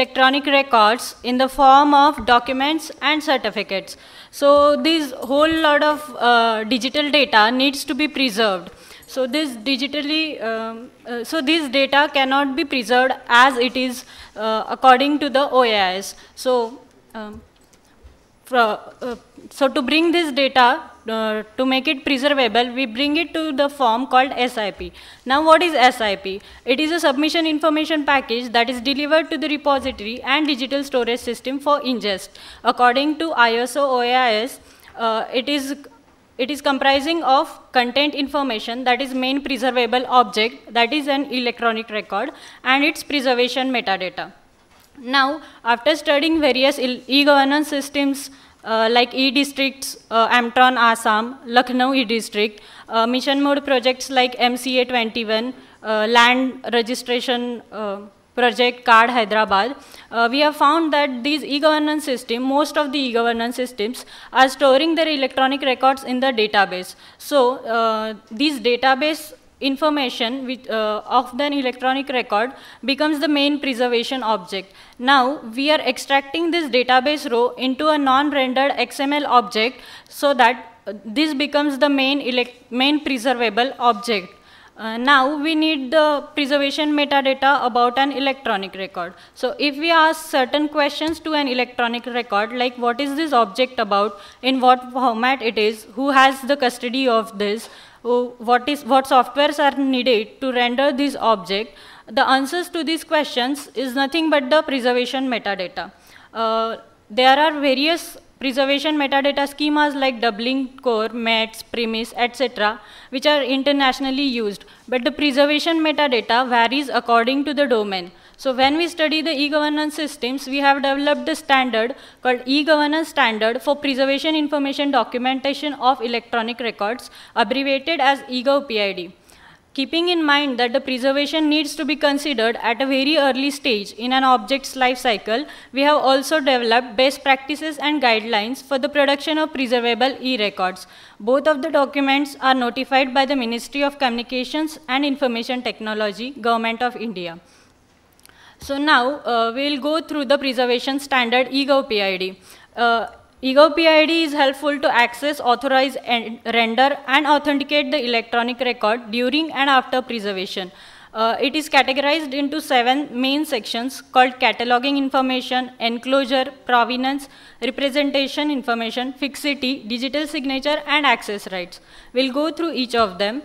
tectonic records in the form of documents and certificates. So this whole lot of uh, digital data needs to be preserved. So this digitally, um, uh, so this data cannot be preserved as it is uh, according to the OAIS. So, um, for, uh, so to bring this data uh, to make it preservable, we bring it to the form called SIP. Now what is SIP? It is a submission information package that is delivered to the repository and digital storage system for ingest. According to ISO OAIS, uh, it is it is comprising of content information that is main preservable object that is an electronic record and its preservation metadata. Now, after studying various e-governance systems uh, like e-districts, uh, Amtron Assam, Lucknow e-district, uh, mission mode projects like MCA 21, uh, land registration uh, project card Hyderabad, we have found that these e-governance systems, most of the e-governance systems are storing their electronic records in the database. So these database information with, uh, of the electronic record becomes the main preservation object. Now, we are extracting this database row into a non-rendered XML object so that uh, this becomes the main, main preservable object. Uh, now we need the preservation metadata about an electronic record. So if we ask certain questions to an electronic record, like what is this object about, in what format it is, who has the custody of this, what, is, what softwares are needed to render this object, the answers to these questions is nothing but the preservation metadata. Uh, there are various Preservation metadata schemas like doubling, core, METS, premise, etc., which are internationally used. But the preservation metadata varies according to the domain. So when we study the e-governance systems, we have developed the standard called e-governance standard for preservation information documentation of electronic records, abbreviated as eGovPID. Keeping in mind that the preservation needs to be considered at a very early stage in an object's life cycle, we have also developed best practices and guidelines for the production of preservable e-records. Both of the documents are notified by the Ministry of Communications and Information Technology, Government of India. So now uh, we will go through the preservation standard eGov PID. Uh, EGOPID is helpful to access, authorize, and render and authenticate the electronic record during and after preservation. Uh, it is categorized into seven main sections called cataloging information, enclosure, provenance, representation information, fixity, digital signature, and access rights. We'll go through each of them.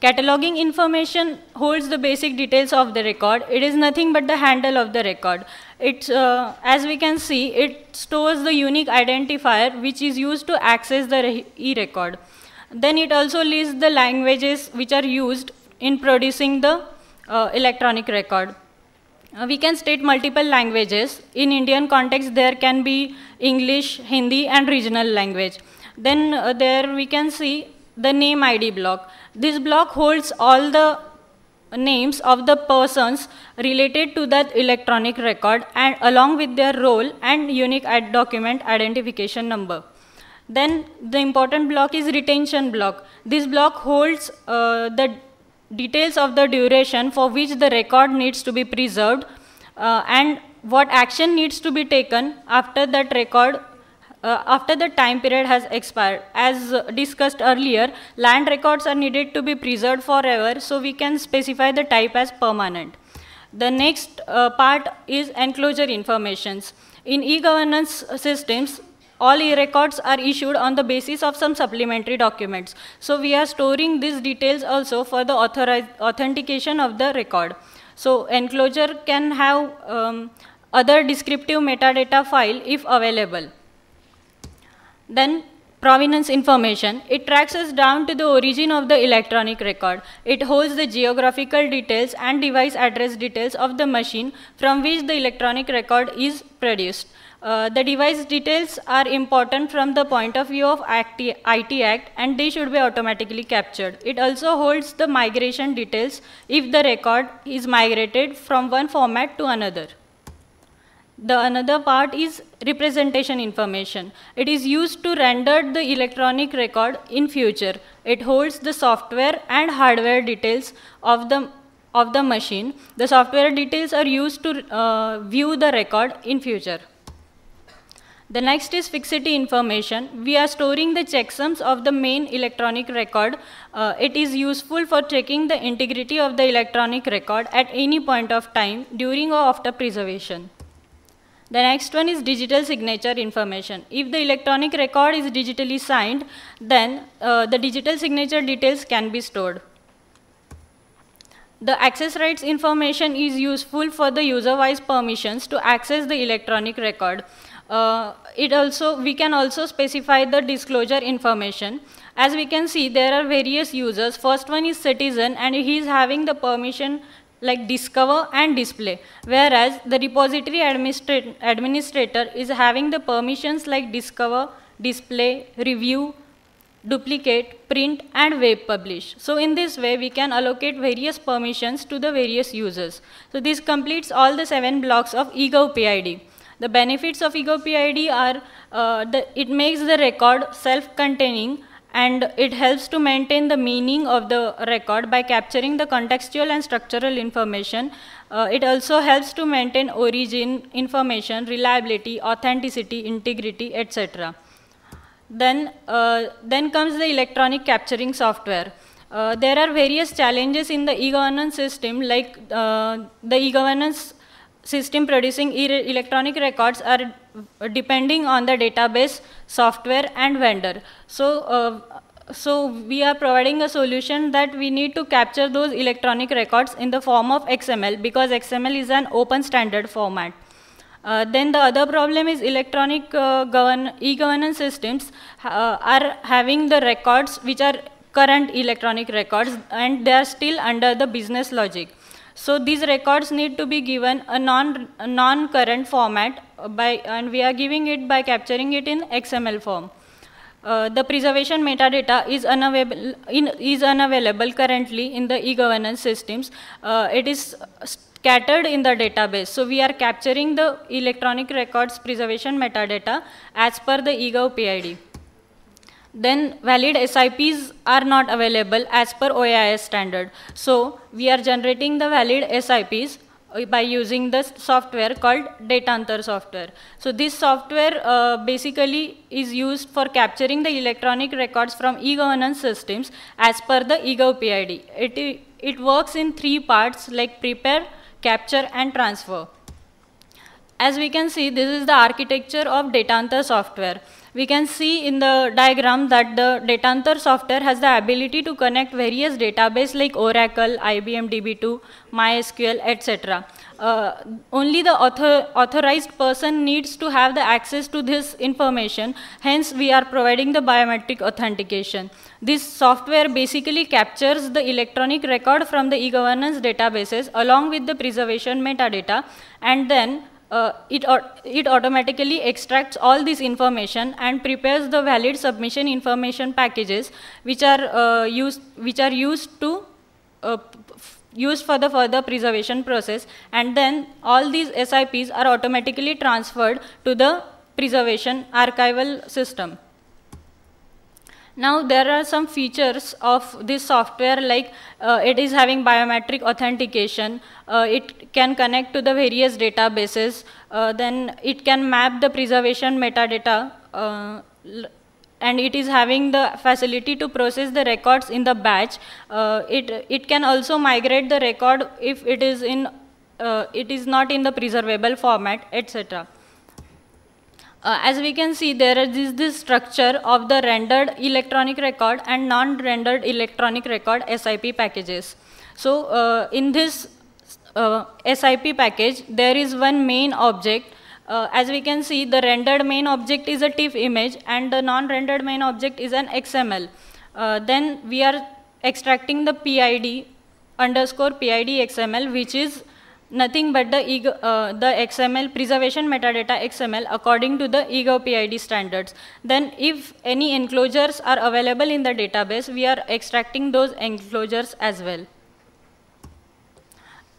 Cataloging information holds the basic details of the record. It is nothing but the handle of the record. It, uh, as we can see, it stores the unique identifier which is used to access the e-record. Then it also lists the languages which are used in producing the uh, electronic record. Uh, we can state multiple languages. In Indian context, there can be English, Hindi, and regional language. Then uh, there we can see the name ID block. This block holds all the names of the persons related to that electronic record and along with their role and unique document identification number. Then the important block is retention block. This block holds uh, the details of the duration for which the record needs to be preserved uh, and what action needs to be taken after that record uh, after the time period has expired. As discussed earlier, land records are needed to be preserved forever, so we can specify the type as permanent. The next uh, part is enclosure informations. In e-governance systems, all e-records are issued on the basis of some supplementary documents. So we are storing these details also for the authentication of the record. So enclosure can have um, other descriptive metadata file if available. Then provenance information. It tracks us down to the origin of the electronic record. It holds the geographical details and device address details of the machine from which the electronic record is produced. Uh, the device details are important from the point of view of Act IT Act and they should be automatically captured. It also holds the migration details if the record is migrated from one format to another. The another part is representation information. It is used to render the electronic record in future. It holds the software and hardware details of the of the machine. The software details are used to uh, view the record in future. The next is fixity information. We are storing the checksums of the main electronic record. Uh, it is useful for checking the integrity of the electronic record at any point of time during or after preservation. The next one is digital signature information. If the electronic record is digitally signed, then uh, the digital signature details can be stored. The access rights information is useful for the user-wise permissions to access the electronic record. Uh, it also, we can also specify the disclosure information. As we can see, there are various users. First one is citizen, and he is having the permission like discover and display, whereas the repository administrator is having the permissions like discover, display, review, duplicate, print, and web publish. So in this way, we can allocate various permissions to the various users. So this completes all the seven blocks of EGO PID. The benefits of EGO PID are uh, the, it makes the record self-containing and it helps to maintain the meaning of the record by capturing the contextual and structural information. Uh, it also helps to maintain origin, information, reliability, authenticity, integrity, etc. Then, uh, then comes the electronic capturing software. Uh, there are various challenges in the e-governance system, like uh, the e-governance system producing e electronic records are depending on the database software and vendor so uh, so we are providing a solution that we need to capture those electronic records in the form of XML because XML is an open standard format. Uh, then the other problem is electronic uh, e-governance systems uh, are having the records which are current electronic records and they are still under the business logic. So these records need to be given a non-current non format uh, by, and we are giving it by capturing it in XML form. Uh, the preservation metadata is unavailable, in, is unavailable currently in the e-governance systems. Uh, it is scattered in the database. So we are capturing the electronic records preservation metadata as per the eGov PID. Then valid SIPs are not available as per OAIS standard. So we are generating the valid SIPs uh, by using the software called Datantar software. So this software uh, basically is used for capturing the electronic records from e-governance systems as per the eGov PID. It, it works in three parts like prepare, capture and transfer. As we can see, this is the architecture of Datantar software we can see in the diagram that the Datantar software has the ability to connect various databases like Oracle, IBM DB2, MySQL, etc. Uh, only the author, authorized person needs to have the access to this information. Hence, we are providing the biometric authentication. This software basically captures the electronic record from the e-governance databases along with the preservation metadata and then uh, it, it automatically extracts all this information and prepares the valid submission information packages which are uh, used which are used to uh, used for the further preservation process and then all these SIPs are automatically transferred to the preservation archival system. Now there are some features of this software like uh, it is having biometric authentication, uh, it can connect to the various databases, uh, then it can map the preservation metadata uh, and it is having the facility to process the records in the batch. Uh, it, it can also migrate the record if it is, in, uh, it is not in the preservable format, etc uh, as we can see there is this structure of the rendered electronic record and non-rendered electronic record SIP packages. So uh, in this uh, SIP package there is one main object uh, as we can see the rendered main object is a TIFF image and the non-rendered main object is an XML. Uh, then we are extracting the PID underscore PID XML which is nothing but the, ego, uh, the XML preservation metadata XML according to the EGO PID standards. Then if any enclosures are available in the database, we are extracting those enclosures as well.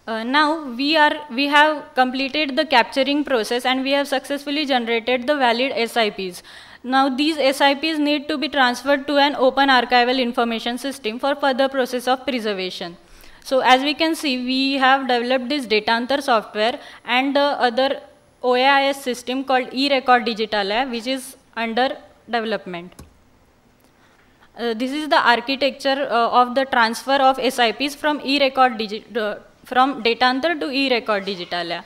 Uh, now we are we have completed the capturing process and we have successfully generated the valid SIPs. Now these SIPs need to be transferred to an open archival information system for further process of preservation. So as we can see, we have developed this Datantar software and the other OAIS system called eRecord Digital Lab, which is under development. Uh, this is the architecture uh, of the transfer of SIPs from eRecord record uh, from Datantar to e-record Digitalia.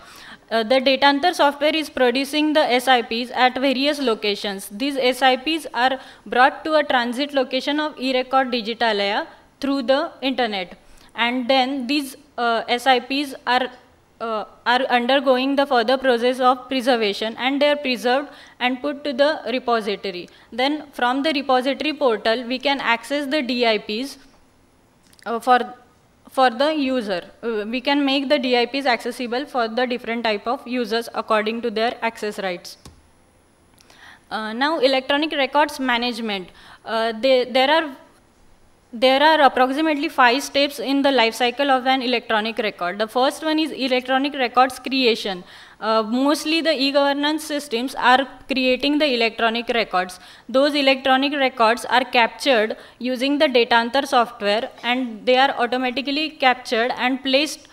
Uh, the Datantar software is producing the SIPs at various locations. These SIPs are brought to a transit location of e-record Digitalia through the internet and then these uh, SIPs are uh, are undergoing the further process of preservation and they are preserved and put to the repository. Then from the repository portal we can access the DIPs uh, for for the user. Uh, we can make the DIPs accessible for the different type of users according to their access rights. Uh, now electronic records management. Uh, they, there are there are approximately five steps in the life cycle of an electronic record. The first one is electronic records creation. Uh, mostly the e-governance systems are creating the electronic records. Those electronic records are captured using the Datantar software and they are automatically captured and placed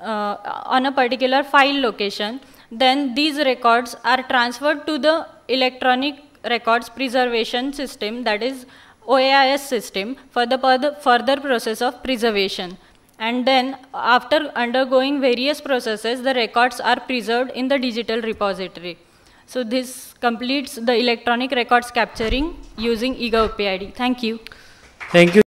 uh, on a particular file location. Then these records are transferred to the electronic records preservation system that is OAIS system for the further process of preservation. And then after undergoing various processes, the records are preserved in the digital repository. So this completes the electronic records capturing using eGov PID. Thank you. Thank you.